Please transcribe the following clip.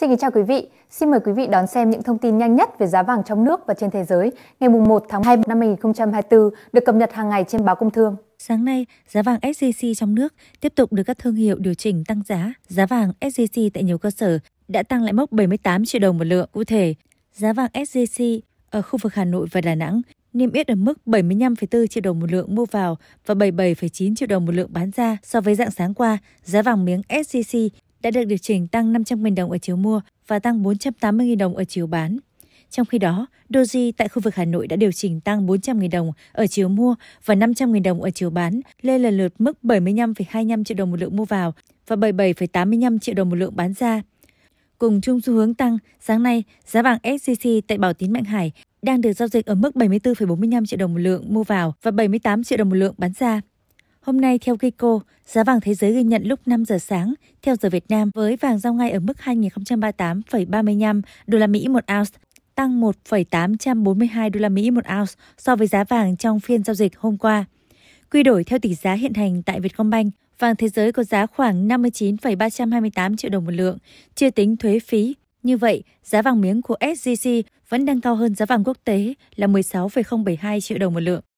Xin kính chào quý vị. Xin mời quý vị đón xem những thông tin nhanh nhất về giá vàng trong nước và trên thế giới ngày 1 tháng 2 năm 2024 được cập nhật hàng ngày trên báo Công Thương. Sáng nay, giá vàng SJC trong nước tiếp tục được các thương hiệu điều chỉnh tăng giá. Giá vàng SJC tại nhiều cơ sở đã tăng lại mốc 78 triệu đồng một lượng. Cụ thể, giá vàng SJC ở khu vực Hà Nội và Đà Nẵng niêm yết ở mức 75,4 triệu đồng một lượng mua vào và 77,9 triệu đồng một lượng bán ra. So với dạng sáng qua, giá vàng miếng SJC đã được điều chỉnh tăng 510 đồng ở chiều mua và tăng 480.000 đồng ở chiều bán. Trong khi đó, Doji tại khu vực Hà Nội đã điều chỉnh tăng 400.000 đồng ở chiều mua và 500.000 đồng ở chiều bán, lên lần lượt mức 75,25 triệu đồng một lượng mua vào và 77,85 triệu đồng một lượng bán ra. Cùng chung xu hướng tăng, sáng nay, giá vàng SJC tại Bảo Tín Mạnh Hải đang được giao dịch ở mức 74,45 triệu đồng một lượng mua vào và 78 triệu đồng một lượng bán ra. Hôm nay theo Kiko, giá vàng thế giới ghi nhận lúc 5 giờ sáng theo giờ Việt Nam với vàng giao ngay ở mức 2038,35 đô la Mỹ một ounce, tăng 1,842 đô la Mỹ một ounce so với giá vàng trong phiên giao dịch hôm qua. Quy đổi theo tỷ giá hiện hành tại Vietcombank, vàng thế giới có giá khoảng 59,328 triệu đồng một lượng, chưa tính thuế phí. Như vậy, giá vàng miếng của SJC vẫn đang cao hơn giá vàng quốc tế là 16,072 triệu đồng một lượng.